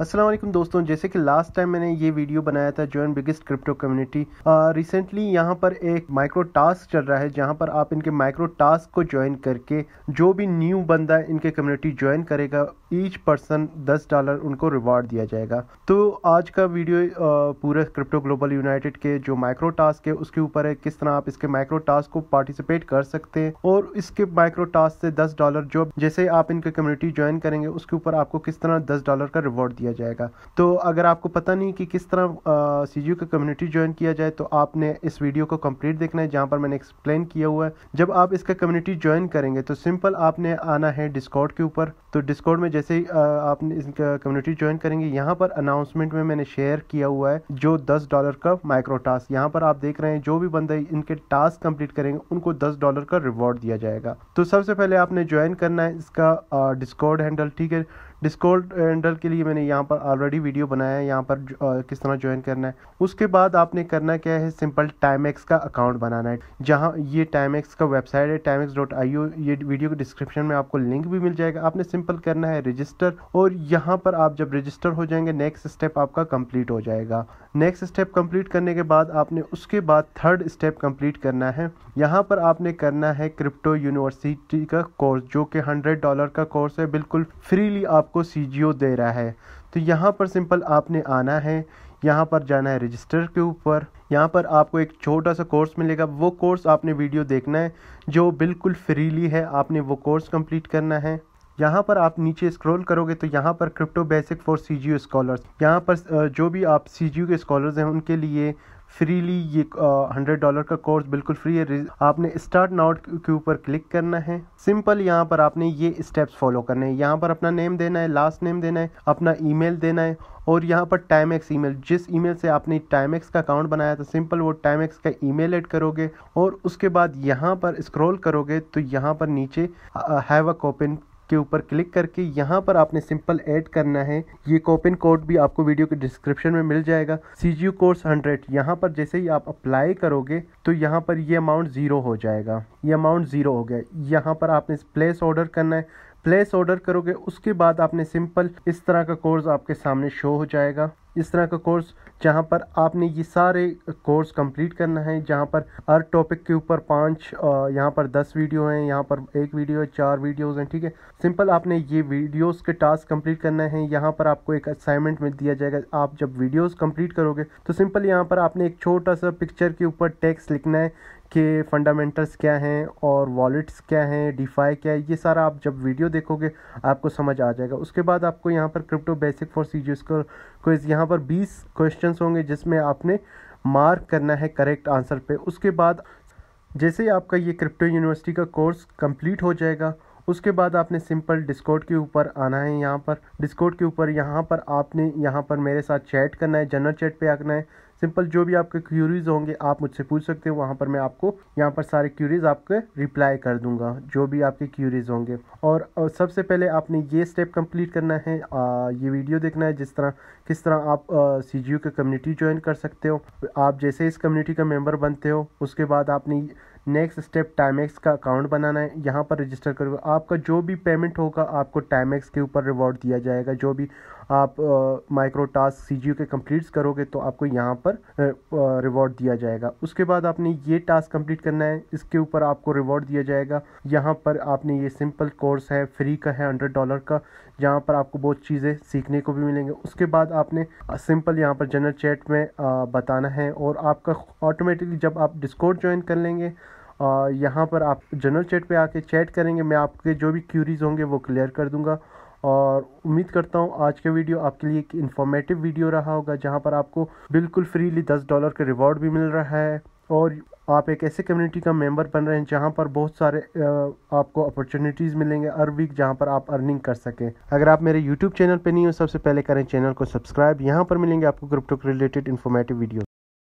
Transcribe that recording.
असलम दोस्तों जैसे कि लास्ट टाइम मैंने ये वीडियो बनाया था join biggest crypto community recently यहाँ पर एक माइक्रो टास्क चल रहा है जहाँ पर आप इनके माइक्रो टास्क को ज्वाइन करके जो भी न्यू बंदा इनके कम्युनिटी ज्वाइन करेगा ईच पर्सन दस डॉलर उनको रिवार्ड दिया जाएगा तो आज का वीडियो पूरे क्रिप्टो ग्लोबल यूनाइटेड के जो माइक्रो टास्क है उसके ऊपर है किस तरह आप इसके माइक्रो टास्क को पार्टिसिपेट कर सकते हैं और इसके माइक्रो टास्क से दस डॉलर जो जैसे आप इनके कम्युनिटी ज्वाइन करेंगे उसके ऊपर आपको किस तरह दस डॉलर का रिवॉर्ड दिया जाएगा तो अगर आपको पता नहीं कि किस तरह सी जी का कम्युनिटी ज्वाइन किया जाए तो आपने इस वीडियो को कम्प्लीट देखना है जहाँ पर मैंने एक्सप्लेन किया हुआ है जब आप इसका कम्युनिटी ज्वाइन करेंगे तो सिंपल आपने आना है डिस्काउट के ऊपर तो डिस्काउट में जैसे आप कम्युनिटी ज्वाइन करेंगे यहाँ पर अनाउंसमेंट में मैंने शेयर किया हुआ है जो दस डॉलर का माइक्रो टास्क यहाँ पर आप देख रहे हैं जो भी बंदे इनके टास्क कंप्लीट करेंगे उनको दस डॉलर का रिवॉर्ड दिया जाएगा तो सबसे पहले आपने ज्वाइन करना है इसका डिस्कॉर्ड हैंडल ठीक है डिस्कॉर्ड हैंडल के लिए मैंने यहाँ पर ऑलरेडी वीडियो बनाया है यहाँ पर किस तरह ज्वाइन करना है उसके बाद आपने करना क्या है सिंपल टाइमेक्स का अकाउंट बनाना है जहाँ ये टाइमेक्स का वेबसाइट है टाइमेक्स डॉट आई ये वीडियो के डिस्क्रिप्शन में आपको लिंक भी मिल जाएगा आपने सिंपल करना है रजिस्टर और यहाँ पर आप जब रजिस्टर हो जाएंगे नेक्स्ट स्टेप आपका कंप्लीट हो जाएगा नेक्स्ट स्टेप कंप्लीट करने के बाद आपने उसके बाद थर्ड स्टेप कंप्लीट करना है यहाँ पर आपने करना है क्रिप्टो यूनिवर्सिटी का कोर्स जो कि हंड्रेड डॉलर का कोर्स है बिल्कुल फ्रीली आप आपको सी दे रहा है तो यहाँ पर सिंपल आपने आना है यहाँ पर जाना है रजिस्टर के ऊपर यहाँ पर आपको एक छोटा सा कोर्स मिलेगा वो कोर्स आपने वीडियो देखना है जो बिल्कुल फ्रीली है आपने वो कोर्स कंप्लीट करना है यहाँ पर आप नीचे स्क्रॉल करोगे तो यहाँ पर crypto basic for C G scholars यहाँ पर जो भी आप सी के स्कॉलर्स हैं उनके लिए फ्रीली ये हंड्रेड डॉलर का कोर्स बिल्कुल फ्री है आपने स्टार्ट नाउट के ऊपर क्लिक करना है सिंपल यहाँ पर आपने ये स्टेप्स फॉलो करने हैं यहाँ पर अपना नेम देना है लास्ट नेम देना है अपना ईमेल देना है और यहाँ पर टाइम एक्स ई जिस ईमेल से आपने टाइम एक्स का अकाउंट बनाया था सिंपल वो टाइम एक्स का ईमेल ऐड करोगे और उसके बाद यहाँ पर स्क्रॉल करोगे तो यहाँ पर नीचे हैव अ कोपिन के ऊपर क्लिक करके यहाँ पर आपने सिंपल ऐड करना है ये कोपिन कोड भी आपको वीडियो के डिस्क्रिप्शन में मिल जाएगा सी जी कोर्स हंड्रेड यहाँ पर जैसे ही आप अप्लाई करोगे तो यहाँ पर ये अमाउंट ज़ीरो हो जाएगा ये अमाउंट ज़ीरो हो गया यहाँ पर आपने प्लेस ऑर्डर करना है प्लेस ऑर्डर करोगे उसके बाद आपने सिंपल इस तरह का कोर्स आपके सामने शो हो जाएगा इस तरह का कोर्स जहाँ पर आपने ये सारे कोर्स कंप्लीट करना है जहाँ पर हर टॉपिक के ऊपर पाँच यहाँ पर दस वीडियो हैं यहाँ पर एक वीडियो है चार वीडियोस हैं ठीक है सिंपल आपने ये वीडियोस के टास्क कंप्लीट करना है यहाँ पर आपको एक असाइनमेंट में दिया जाएगा आप जब वीडियोस कंप्लीट करोगे तो सिंपल यहाँ पर आपने एक छोटा सा पिक्चर के ऊपर टेक्स्ट लिखना है के फंडामेंटल्स क्या हैं और वॉलेट्स क्या हैं डिफाई क्या है ये सारा आप जब वीडियो देखोगे आपको समझ आ जाएगा उसके बाद आपको यहाँ पर crypto basic for C G quiz यहाँ पर बीस क्वेश्चन होंगे जिसमें आपने मार्क करना है करेक्ट आंसर पे उसके बाद जैसे ही आपका ये क्रिप्टो यूनिवर्सिटी का कोर्स कम्प्लीट हो जाएगा उसके बाद आपने सिंपल डिस्कोड के ऊपर आना है यहाँ पर डिस्कोड के ऊपर यहाँ पर आपने यहाँ पर मेरे साथ चैट करना है जनरल चैट पर आना है सिंपल जो भी आपके क्यूरीज होंगे आप मुझसे पूछ सकते हो वहाँ पर मैं आपको यहाँ पर सारे क्यूरीज आपके रिप्लाई कर दूंगा जो भी आपके क्यूरीज होंगे और सबसे पहले आपने ये स्टेप कंप्लीट करना है आ, ये वीडियो देखना है जिस तरह किस तरह आप सी जी के कम्युनिटी ज्वाइन कर सकते हो आप जैसे इस कम्युनिटी का मेम्बर बनते हो उसके बाद आपने नेक्स्ट स्टेप टाइमेक्स का अकाउंट बनाना है यहाँ पर रजिस्टर करोगे आपका जो भी पेमेंट होगा आपको टाइमेक्स के ऊपर रिवॉर्ड दिया जाएगा जो भी आप माइक्रो टास्क सी के कम्प्लीट करोगे तो आपको यहाँ पर रिवॉर्ड दिया जाएगा उसके बाद आपने ये टास्क कंप्लीट करना है इसके ऊपर आपको रिवॉर्ड दिया जाएगा यहाँ पर आपने ये सिंपल कोर्स है फ्री का है हंड्रेड डॉलर का यहाँ पर आपको बहुत चीज़ें सीखने को भी मिलेंगे उसके बाद आपने सिंपल यहाँ पर जनरल चैट में बताना है और आपका ऑटोमेटिकली जब आप डिस्कोड ज्वाइन कर लेंगे यहाँ पर आप जनरल चैट पे आके चैट करेंगे मैं आपके जो भी क्यूरीज होंगे वो क्लियर कर दूंगा और उम्मीद करता हूँ आज का वीडियो आपके लिए एक इन्फॉर्मेटिव वीडियो रहा होगा जहाँ पर आपको बिल्कुल फ्रीली दस डॉलर का रिवॉर्ड भी मिल रहा है और आप एक ऐसे कम्युनिटी का मेंबर बन रहे हैं जहां पर बहुत सारे आपको अपॉर्चुनिटीज़ मिलेंगे हर वीक जहां पर आप अर्निंग कर सकें अगर आप मेरे यूट्यूब चैनल पर नहीं हो सबसे पहले करें चैनल को सब्सक्राइब यहां पर मिलेंगे आपको क्रिप्टो रिलेटेड इन्फॉर्मेटिव वीडियो